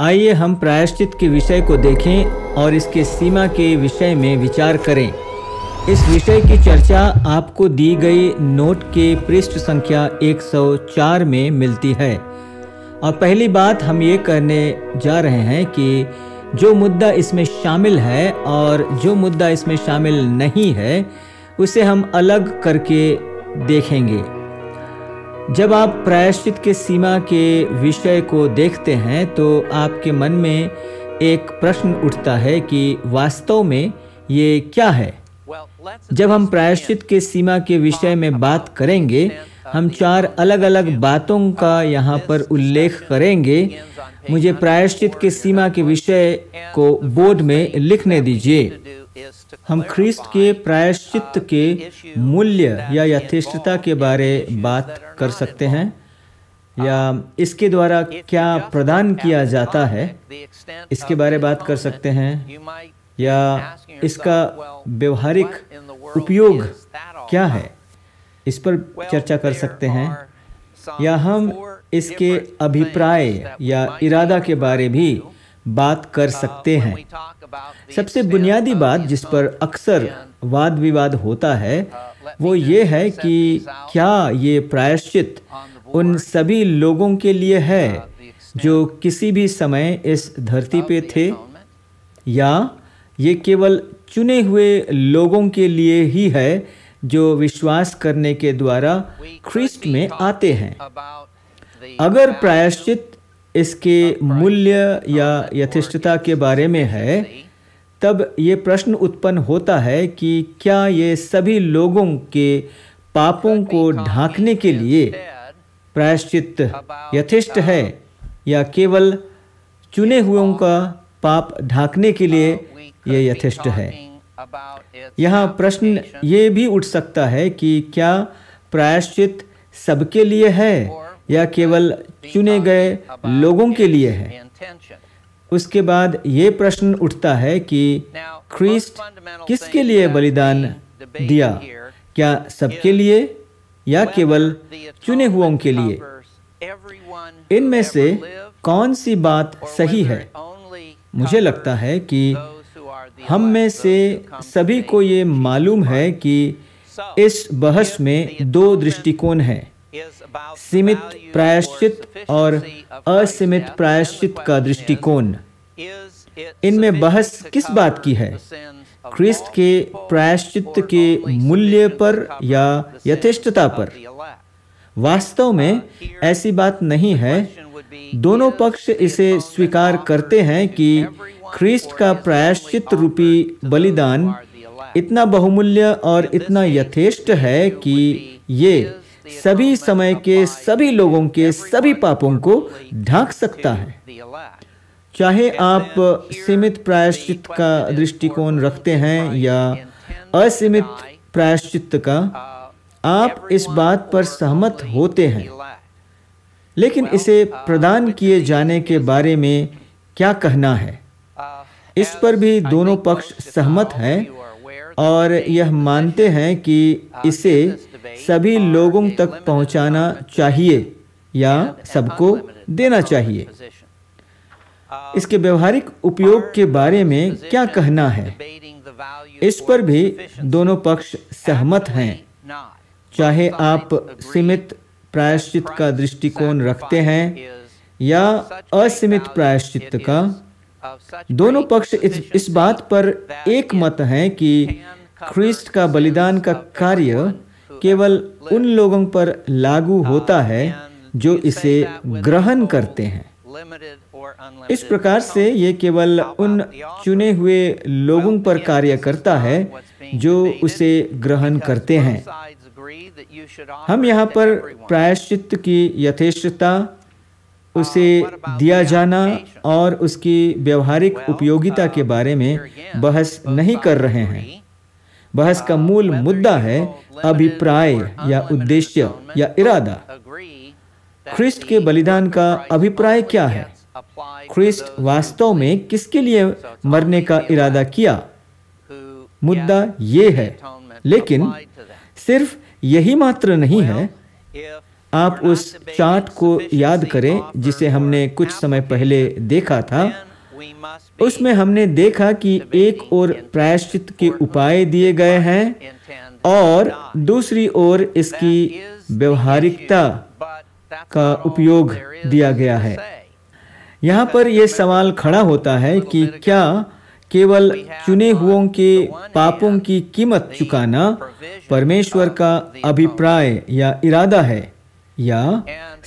आइए हम प्रायश्चित के विषय को देखें और इसके सीमा के विषय में विचार करें इस विषय की चर्चा आपको दी गई नोट के पृष्ठ संख्या 104 में मिलती है और पहली बात हम ये करने जा रहे हैं कि जो मुद्दा इसमें शामिल है और जो मुद्दा इसमें शामिल नहीं है उसे हम अलग करके देखेंगे जब आप प्रायश्चित के सीमा के विषय को देखते हैं तो आपके मन में एक प्रश्न उठता है कि वास्तव में ये क्या है जब हम प्रायश्चित के सीमा के विषय में बात करेंगे हम चार अलग अलग बातों का यहाँ पर उल्लेख करेंगे मुझे प्रायश्चित के सीमा के विषय को बोर्ड में लिखने दीजिए हम ख्रीस्ट के प्रायश्चित के मूल्य या यथेष्टता के बारे बात कर सकते हैं या इसके द्वारा क्या प्रदान किया जाता है इसके बारे बात कर सकते हैं या इसका व्यवहारिक उपयोग क्या है इस पर चर्चा कर सकते हैं या हम इसके अभिप्राय या इरादा के बारे भी बात कर सकते हैं सबसे बुनियादी बात जिस पर अक्सर वाद विवाद uh, होता है वो ये है कि क्या ये प्रायश्चित उन सभी लोगों के लिए uh, है जो किसी भी समय इस धरती पे थे या ये केवल चुने हुए लोगों के लिए ही है जो विश्वास करने के द्वारा ख्रिस्ट में आते हैं अगर प्रायश्चित इसके मूल्य या यथेष्टता के बारे में है तब ये प्रश्न उत्पन्न होता है कि क्या ये सभी लोगों के पापों को ढांकने के लिए प्रायश्चित यथिष्ट है या केवल चुने हुओं का पाप ढांकने के लिए ये यथेष्ट है यहाँ प्रश्न ये भी उठ सकता है कि क्या प्रायश्चित सबके लिए है यह केवल चुने गए लोगों के लिए है उसके बाद ये प्रश्न उठता है कि ख्रीस्ट किसके लिए बलिदान दिया क्या सबके लिए या केवल चुने हुओं के लिए इनमें से कौन सी बात सही है मुझे लगता है कि हम में से सभी को ये मालूम है कि इस बहस में दो दृष्टिकोण हैं सीमित प्रायश्चित और असीमित प्रायश्चित का दृष्टिकोण इनमें बहस किस बात की है क्रिस्ट के प्रायश्चित के मूल्य पर या यथेष्टता पर वास्तव में uh, ऐसी बात नहीं है दोनों पक्ष इसे स्वीकार करते हैं कि ख्रीस्ट का प्रायश्चित रूपी बलिदान इतना बहुमूल्य और इतना यथेष्ट है कि ये सभी समय के सभी लोगों के सभी पापों को ढांक सकता है चाहे आप सीमित प्रायश्चित का दृष्टिकोण रखते हैं या असीमित प्रायश्चित का आप इस बात पर सहमत होते हैं लेकिन इसे प्रदान किए जाने के बारे में क्या कहना है इस पर भी दोनों पक्ष सहमत हैं और यह मानते हैं कि इसे सभी लोगों तक पहुंचाना चाहिए या सबको देना चाहिए इसके व्यवहारिक उपयोग के बारे में क्या कहना है इस पर भी दोनों पक्ष सहमत हैं चाहे आप सीमित प्रायश्चित का दृष्टिकोण रखते हैं या असीमित प्रायश्चित का दोनों पक्ष इस, इस बात पर एक मत हैं कि ख्रिस्ट का बलिदान का कार्य केवल उन लोगों पर लागू uh, होता है जो इसे ग्रहण करते हैं इस प्रकार से ये केवल उन चुने हुए लोगों पर कार्य करता है जो उसे ग्रहण करते हैं हम यहाँ पर प्रायश्चित की यथेष्टता uh, उसे दिया जाना और उसकी व्यवहारिक उपयोगिता uh, के बारे में बहस नहीं कर रहे हैं बहस का मूल मुद्दा है अभिप्राय या उद्देश्य या इरादा ख्रिस्ट के बलिदान का अभिप्राय क्या है ख्रिस्ट वास्तव में किसके लिए मरने का इरादा किया मुद्दा ये है लेकिन सिर्फ यही मात्र नहीं है आप उस चार्ट को याद करें जिसे हमने कुछ समय पहले देखा था उसमें हमने देखा कि एक ओर प्रायश्चित के उपाय दिए गए हैं और दूसरी ओर इसकी व्यवहारिकता का उपयोग दिया गया है यहाँ पर यह सवाल खड़ा होता है कि क्या केवल चुने हुओं के पापों की कीमत चुकाना परमेश्वर का अभिप्राय या इरादा है या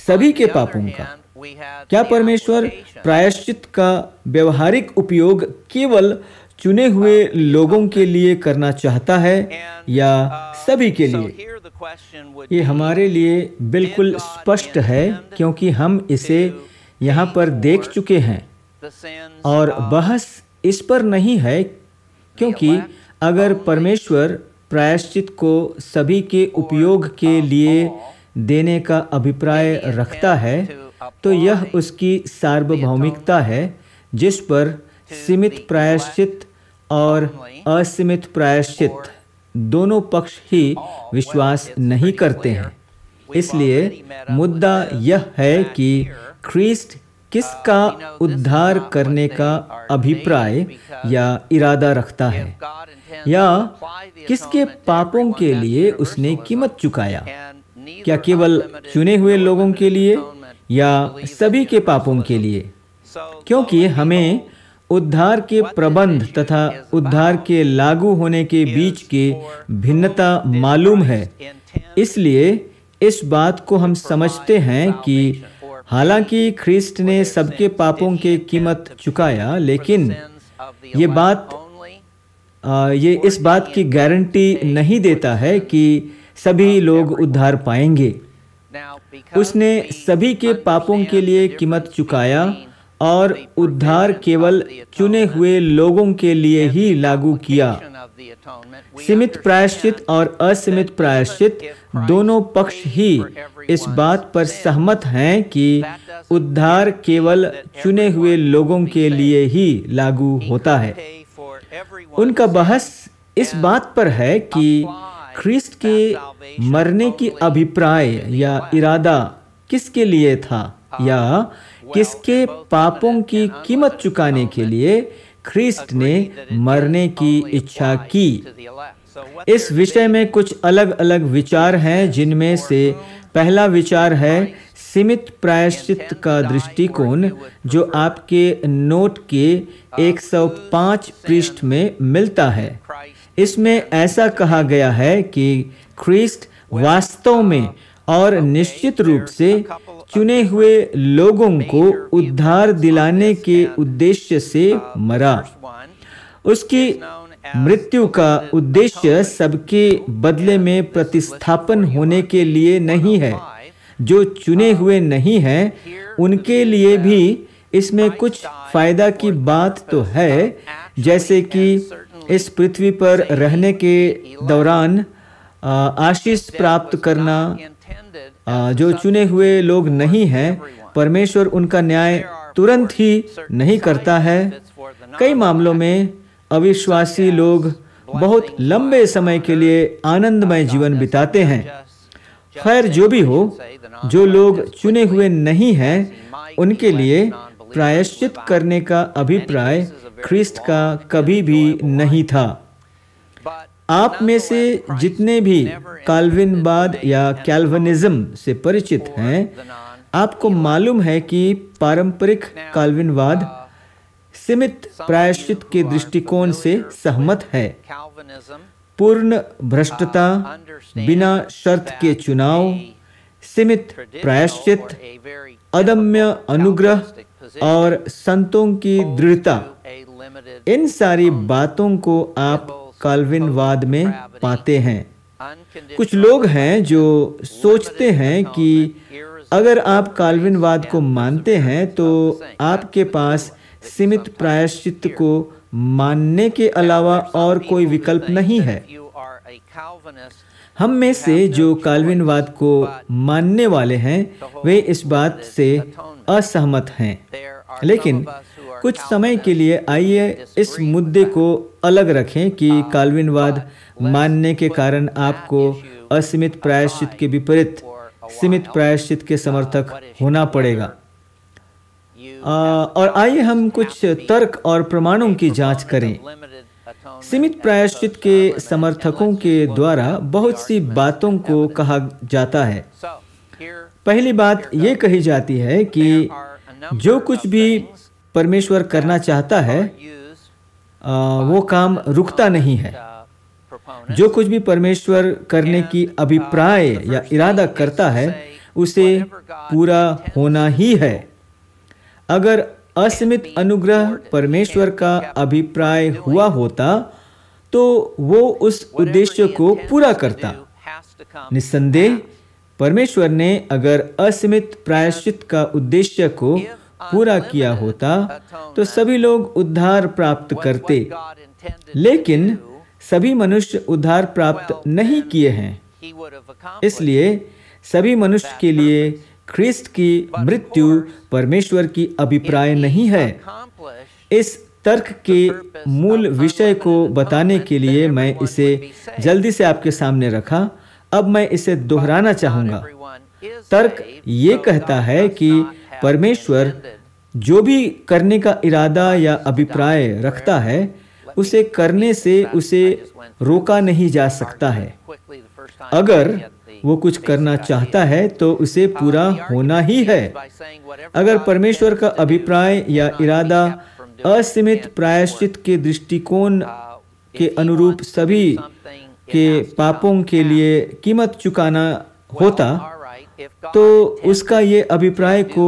सभी के पापों का क्या परमेश्वर प्रायश्चित का व्यवहारिक उपयोग केवल चुने हुए uh, लोगों के लिए करना चाहता है या uh, सभी के लिए ये हमारे लिए बिल्कुल स्पष्ट है क्योंकि हम इसे यहाँ पर देख चुके हैं और बहस इस पर नहीं है क्योंकि अगर परमेश्वर प्रायश्चित को सभी के उपयोग के लिए देने का अभिप्राय रखता है तो यह उसकी सार्वभौमिकता है जिस पर सीमित प्रायश्चित और असीमित प्रायश्चित दोनों पक्ष ही विश्वास नहीं करते हैं इसलिए मुद्दा यह है कि ख्रीस्ट किसका उद्धार करने का अभिप्राय या इरादा रखता है या किसके पापों के लिए उसने कीमत चुकाया क्या केवल चुने हुए लोगों के लिए या सभी के पापों के लिए क्योंकि हमें उद्धार के प्रबंध तथा उद्धार के लागू होने के बीच की भिन्नता मालूम है इसलिए इस बात को हम समझते हैं कि हालांकि ख्रिस्ट ने सबके पापों के कीमत चुकाया लेकिन ये बात ये इस बात की गारंटी नहीं देता है कि सभी लोग उद्धार पाएंगे उसने सभी के पापों के लिए कीमत चुकाया और उद्धार केवल चुने हुए लोगों के लिए ही लागू किया सीमित प्रायश्चित और असीमित प्रायश्चित दोनों पक्ष ही इस बात पर सहमत हैं कि उद्धार केवल चुने हुए लोगों के लिए ही लागू होता है उनका बहस इस बात पर है कि ख्रीस्ट के मरने की अभिप्राय या इरादा किसके लिए था या किसके पापों की कीमत चुकाने के लिए ख्रीस्ट ने मरने की इच्छा की इस विषय में कुछ अलग अलग विचार हैं जिनमें से पहला विचार है सीमित प्रायश्चित का दृष्टिकोण जो आपके नोट के 105 पृष्ठ में मिलता है इसमें ऐसा कहा गया है कि ख्रीस्ट वास्तव में और निश्चित रूप से चुने हुए लोगों को उद्धार दिलाने के uh, उद्देश्य से uh, मरा उसकी मृत्यु का उद्देश्य सबके बदले में प्रतिस्थापन होने के लिए नहीं है जो चुने uh, हुए नहीं है उनके लिए भी इसमें कुछ फायदा की बात तो है जैसे कि इस पृथ्वी पर रहने के दौरान आशीष प्राप्त करना जो चुने हुए लोग नहीं हैं परमेश्वर उनका न्याय तुरंत ही नहीं करता है कई मामलों में अविश्वासी लोग बहुत लंबे समय के लिए आनंदमय जीवन बिताते हैं खैर जो भी हो जो लोग चुने हुए नहीं हैं उनके लिए प्रायश्चित करने का अभिप्राय ख्रीस्ट का कभी भी नहीं था आप में से जितने भी काल्विनवाद या कैल्विनिज्म से परिचित हैं आपको मालूम है कि पारंपरिक काल्विनवाद सीमित प्रायश्चित के दृष्टिकोण से सहमत है पूर्ण भ्रष्टता बिना शर्त के चुनाव सीमित प्रायश्चित अदम्य अनुग्रह और संतों की दृढ़ता इन सारी बातों को आप काल्विनवाद में पाते हैं कुछ लोग हैं जो सोचते हैं कि अगर आप काल्विनवाद को मानते हैं तो आपके पास सीमित प्रायश्चित को मानने के अलावा और कोई विकल्प नहीं है हम में से जो काल्विनवाद को मानने वाले हैं वे इस बात से असहमत हैं लेकिन कुछ समय के लिए आइए इस मुद्दे को अलग रखें कि काल्विनवाद मानने के कारण आपको असीमित प्रायश्चित के विपरीत सीमित प्रायश्चित के समर्थक होना पड़ेगा आ, और आइए हम कुछ तर्क और प्रमाणों की जांच करें सीमित प्रायश्चित के समर्थकों के द्वारा बहुत सी बातों को कहा जाता है पहली बात ये कही जाती है कि जो कुछ भी परमेश्वर करना चाहता है आ, वो काम रुकता नहीं है जो कुछ भी परमेश्वर करने की अभिप्राय या इरादा करता है उसे पूरा होना ही है अगर असीमित अनुग्रह परमेश्वर का अभिप्राय हुआ होता तो वो उस उद्देश्य को पूरा करता निस्संदेह परमेश्वर ने अगर असीमित प्रायश्चित का उद्देश्य को पूरा किया होता तो सभी लोग उद्धार प्राप्त करते लेकिन सभी मनुष्य उद्धार प्राप्त नहीं किए हैं इसलिए सभी मनुष्य के लिए ख्रिस्त की मृत्यु परमेश्वर की अभिप्राय नहीं है इस तर्क के मूल विषय को बताने के लिए मैं इसे जल्दी से आपके सामने रखा अब मैं इसे दोहराना चाहूँगा तर्क ये कहता है कि परमेश्वर जो भी करने का इरादा या अभिप्राय रखता है उसे करने से उसे रोका नहीं जा सकता है अगर वो कुछ करना चाहता है तो उसे पूरा होना ही है अगर परमेश्वर का अभिप्राय या इरादा असीमित प्रायश्चित के दृष्टिकोण के अनुरूप सभी के पापों के लिए कीमत चुकाना होता तो उसका ये अभिप्राय को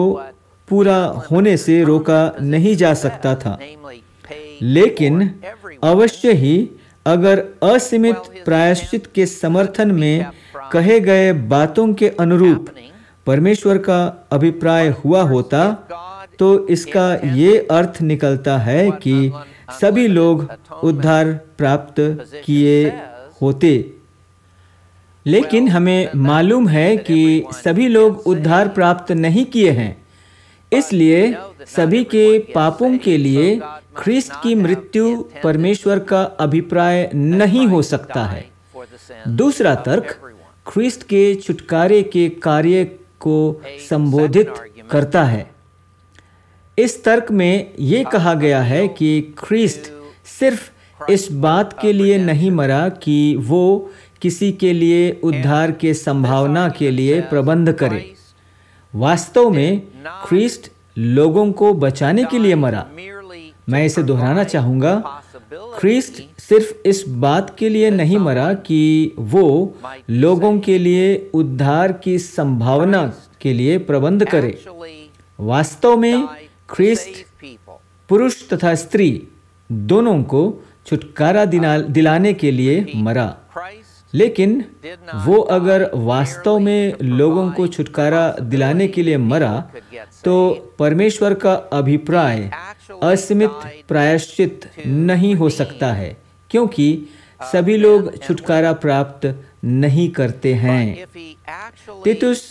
पूरा होने से रोका नहीं जा सकता था लेकिन अवश्य ही अगर असीमित प्रायश्चित के समर्थन में कहे गए बातों के अनुरूप परमेश्वर का अभिप्राय हुआ होता तो इसका ये अर्थ निकलता है कि सभी लोग उद्धार प्राप्त किए होते लेकिन हमें मालूम है कि सभी लोग उद्धार प्राप्त नहीं किए हैं इसलिए सभी के पापों के लिए ख्रिस्ट की मृत्यु परमेश्वर का अभिप्राय नहीं हो सकता है दूसरा तर्क ख्रिस्ट के छुटकारे के कार्य को संबोधित करता है इस तर्क में ये कहा गया है कि ख्रिस्ट सिर्फ इस बात के लिए नहीं मरा कि वो किसी के लिए उद्धार के संभावना के लिए प्रबंध करे वास्तव में ख्रीस्ट लोगों को बचाने के लिए मरा मैं इसे दोहराना चाहूंगा ख्रीस्ट सिर्फ इस बात के लिए नहीं मरा कि वो लोगों के लिए उद्धार की संभावना के लिए प्रबंध करे वास्तव में ख्रीस्ट पुरुष तथा स्त्री दोनों को छुटकारा दिलाने के लिए मरा लेकिन वो अगर वास्तव में लोगों को छुटकारा दिलाने के लिए मरा तो परमेश्वर का अभिप्राय असीमित प्रायश्चित नहीं हो सकता है क्योंकि सभी लोग छुटकारा प्राप्त नहीं करते हैं तितुस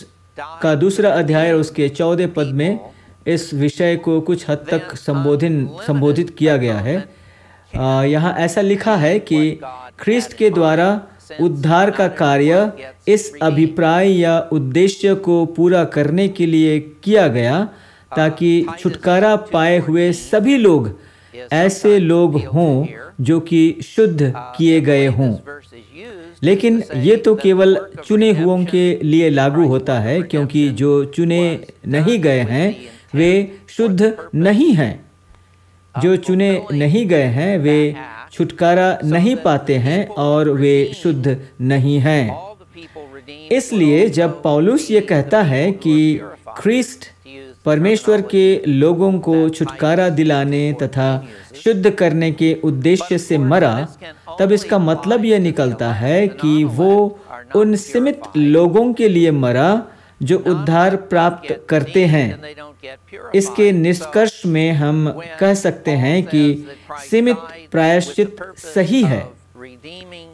का दूसरा अध्याय उसके चौदह पद में इस विषय को कुछ हद तक संबोधित संबोधित किया गया है यहाँ ऐसा लिखा है कि ख्रीस्ट के द्वारा उद्धार का कार्य इस अभिप्राय या उद्देश्य को पूरा करने के लिए किया गया ताकि छुटकारा पाए हुए सभी लोग ऐसे लोग हों जो कि शुद्ध किए गए हों लेकिन ये तो केवल चुने हुओं के लिए लागू होता है क्योंकि जो चुने नहीं गए हैं वे शुद्ध नहीं हैं जो चुने नहीं गए हैं वे छुटकारा नहीं पाते हैं और वे शुद्ध नहीं हैं इसलिए जब पौलुस ये कहता है कि ख्रिस्ट परमेश्वर के लोगों को छुटकारा दिलाने तथा शुद्ध करने के उद्देश्य से मरा तब इसका मतलब यह निकलता है कि वो उन सीमित लोगों के लिए मरा जो उद्धार प्राप्त करते हैं इसके निष्कर्ष में हम कह सकते हैं कि सीमित प्रायश्चित सही है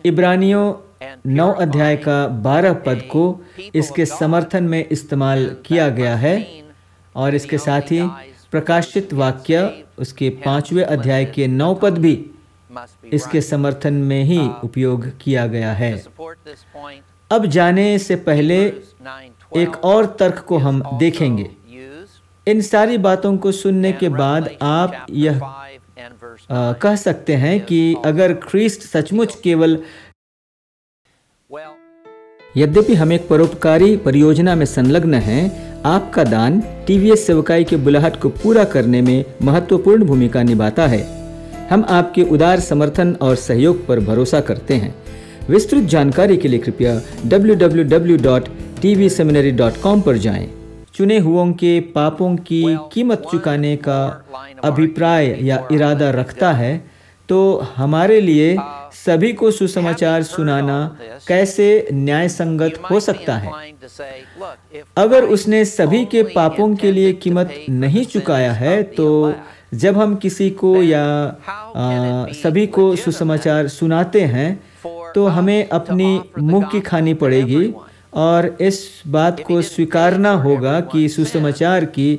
इब्रानियों नौ अध्याय का बारह पद को इसके समर्थन में इस्तेमाल किया गया है और इसके साथ ही प्रकाशित वाक्य उसके पांचवें अध्याय के नौ पद भी इसके समर्थन में ही उपयोग किया गया है अब जाने से पहले एक और तर्क को हम देखेंगे इन सारी बातों को सुनने के बाद आप यह आ, कह सकते हैं कि अगर ख्रीस्ट सचमुच केवल यद्यपि हम एक परोपकारी परियोजना में संलग्न हैं आपका दान टीवीएस सेवकाई के बुलाहट को पूरा करने में महत्वपूर्ण भूमिका निभाता है हम आपके उदार समर्थन और सहयोग पर भरोसा करते हैं विस्तृत जानकारी के लिए कृपया डब्ल्यू tvseminary.com पर जाएं। चुने हुओं के पापों की कीमत चुकाने का अभिप्राय या इरादा रखता है तो हमारे लिए uh, सभी को सुसमाचार सुनाना कैसे न्याय संगत हो सकता है अगर उसने सभी के पापों के लिए कीमत नहीं चुकाया है तो जब हम किसी को या आ, सभी को सुसमाचार सुनाते हैं तो हमें अपनी मुंह की खानी पड़ेगी और इस बात को स्वीकारना होगा कि सुसमाचार की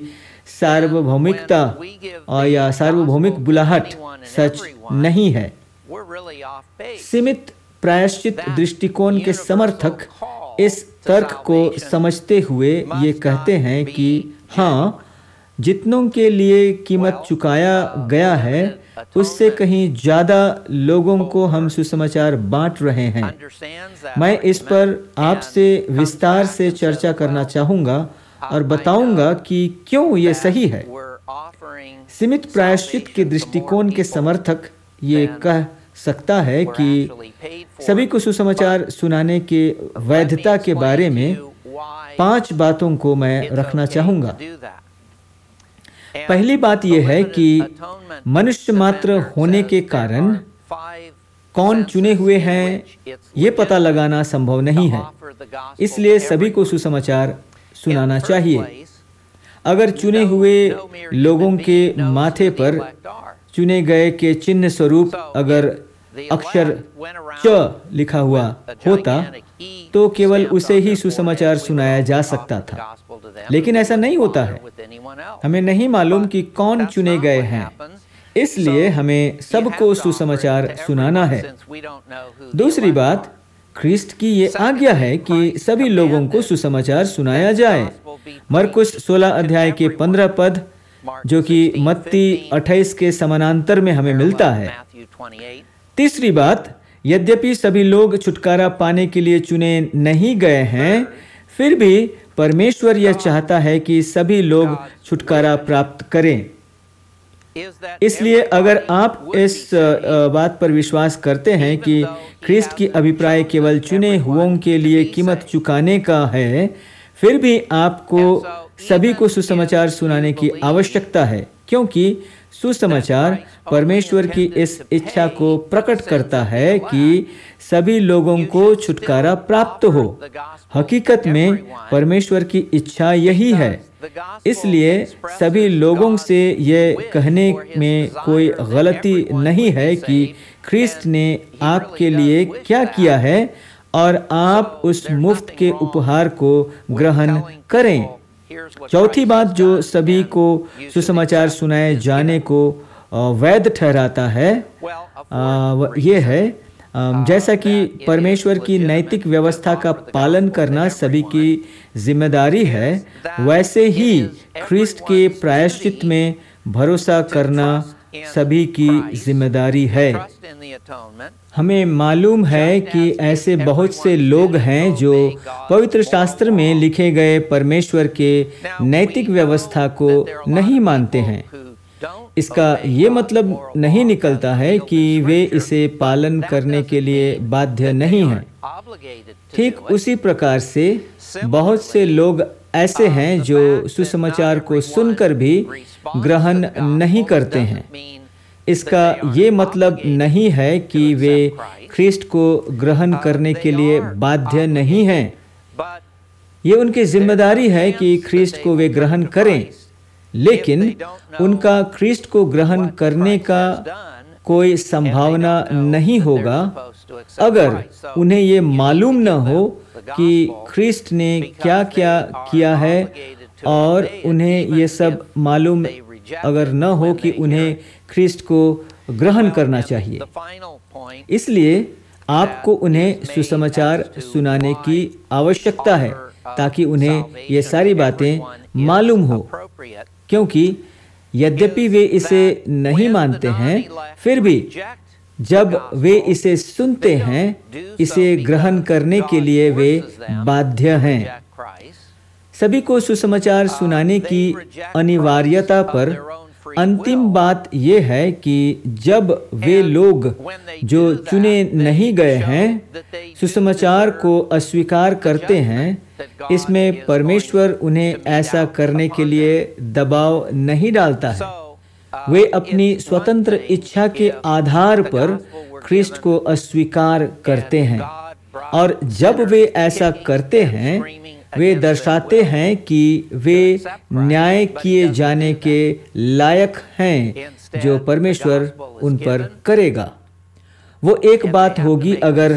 सार्वभौमिकता या सार्वभौमिक बुलाहट सच नहीं है सीमित प्रायश्चित दृष्टिकोण के समर्थक इस तर्क को समझते हुए ये कहते हैं कि हाँ जितनों के लिए कीमत चुकाया uh, गया है उससे कहीं ज़्यादा लोगों को हम सुसमाचार बांट रहे हैं मैं इस पर आपसे विस्तार से चर्चा करना चाहूँगा और बताऊँगा कि क्यों ये सही है सीमित प्रायश्चित के दृष्टिकोण के समर्थक ये कह सकता है कि सभी को सुसमाचार सुनाने के वैधता के बारे में पांच बातों को मैं रखना चाहूँगा पहली बात यह है कि मनुष्य मात्र होने के कारण कौन चुने हुए हैं ये पता लगाना संभव नहीं है इसलिए सभी को सुसमाचार सुनाना चाहिए अगर चुने हुए लोगों के माथे पर चुने गए के चिन्ह स्वरूप अगर अक्षर च लिखा हुआ होता तो केवल उसे ही सुसमाचार सुनाया जा सकता था लेकिन ऐसा नहीं होता है हमें नहीं मालूम कि कौन चुने गए हैं इसलिए हमें सबको सुसमाचार सुनाना है दूसरी बात ख्रीस्ट की ये आज्ञा है कि सभी लोगों को सुसमाचार सुनाया जाए मरकुश 16 अध्याय के 15 पद जो कि मत्ती 28 के समानांतर में हमें मिलता है तीसरी बात यद्यपि सभी लोग छुटकारा पाने के लिए चुने नहीं गए हैं फिर भी परमेश्वर यह चाहता है कि सभी लोग छुटकारा प्राप्त करें इसलिए अगर आप इस बात पर विश्वास करते हैं कि ख्रिस्ट की अभिप्राय केवल चुने हुओं के लिए कीमत चुकाने का है फिर भी आपको सभी को सुसमाचार सुनाने की आवश्यकता है क्योंकि सुसमाचार परमेश्वर की इस इच्छा को प्रकट करता है कि सभी लोगों को छुटकारा प्राप्त हो हकीकत में परमेश्वर की इच्छा यही है इसलिए सभी लोगों से यह कहने में कोई गलती नहीं है कि ख्रीस्ट ने आपके लिए क्या किया है और आप उस मुफ्त के उपहार को ग्रहण करें चौथी बात जो सभी को सुसमाचार सुनाए जाने को वैध ठहराता है यह है uh, जैसा कि परमेश्वर की नैतिक व्यवस्था का पालन करना सभी की जिम्मेदारी है वैसे ही ख्रीस्ट के प्रायश्चित में भरोसा करना सभी की जिम्मेदारी है हमें मालूम है कि ऐसे बहुत से लोग हैं जो पवित्र शास्त्र में लिखे गए परमेश्वर के नैतिक व्यवस्था को नहीं मानते हैं इसका ये मतलब नहीं निकलता है कि वे इसे पालन करने के लिए बाध्य नहीं हैं। ठीक उसी प्रकार से बहुत से लोग ऐसे um, हैं जो सुसमाचार को सुनकर भी ग्रहण नहीं करते हैं इसका ये मतलब नहीं है कि वे ख्रिस्ट को ग्रहण um, करने के लिए बाध्य नहीं हैं ये उनकी जिम्मेदारी है कि ख्रिस्ट को वे ग्रहण करें लेकिन उनका ख्रिस्ट को ग्रहण करने का कोई संभावना नहीं होगा अगर उन्हें ये मालूम न हो कि ख्रिस्ट ने क्या क्या किया है और उन्हें ये सब मालूम अगर न हो कि उन्हें ख्रिस्ट को ग्रहण करना चाहिए इसलिए आपको उन्हें सुसमाचार सुनाने की आवश्यकता है ताकि उन्हें ये सारी बातें मालूम हो क्योंकि यद्यपि वे इसे नहीं मानते हैं फिर भी जब वे इसे सुनते हैं इसे ग्रहण करने के लिए वे बाध्य हैं सभी को सुसमाचार सुनाने की अनिवार्यता पर अंतिम बात यह है कि जब वे लोग जो चुने नहीं गए हैं सुसमाचार को अस्वीकार करते हैं इसमें परमेश्वर उन्हें ऐसा करने के लिए दबाव नहीं डालता है वे अपनी स्वतंत्र इच्छा के आधार पर ख्रिस्ट को अस्वीकार करते हैं और जब वे ऐसा करते हैं वे दर्शाते हैं कि वे न्याय किए जाने के लायक हैं जो परमेश्वर उन पर करेगा वो एक बात होगी अगर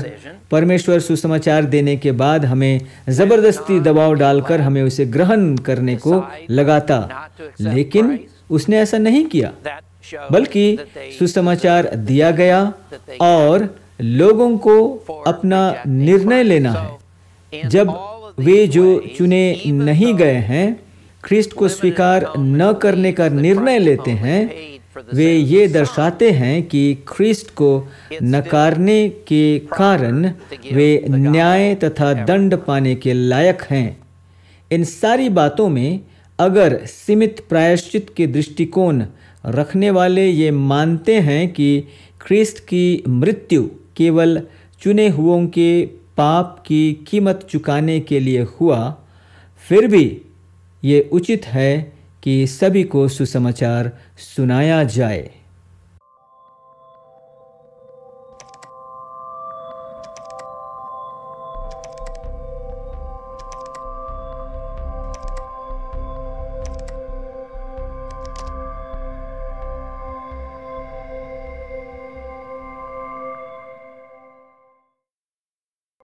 परमेश्वर सुसमाचार देने के बाद हमें ज़बरदस्ती दबाव डालकर हमें उसे ग्रहण करने को लगाता लेकिन उसने ऐसा नहीं किया बल्कि सुसमाचार दिया गया और लोगों को अपना निर्णय लेना है जब वे जो चुने नहीं गए हैं ख्रिस्ट को स्वीकार न करने का निर्णय लेते हैं वे ये दर्शाते हैं कि ख्रीस्ट को नकारने के कारण वे न्याय तथा दंड पाने के लायक हैं इन सारी बातों में अगर सीमित प्रायश्चित के दृष्टिकोण रखने वाले ये मानते हैं कि ख्रीस्ट की मृत्यु केवल चुने हुओं के पाप की कीमत चुकाने के लिए हुआ फिर भी ये उचित है कि सभी को सुसमाचार सुनाया जाए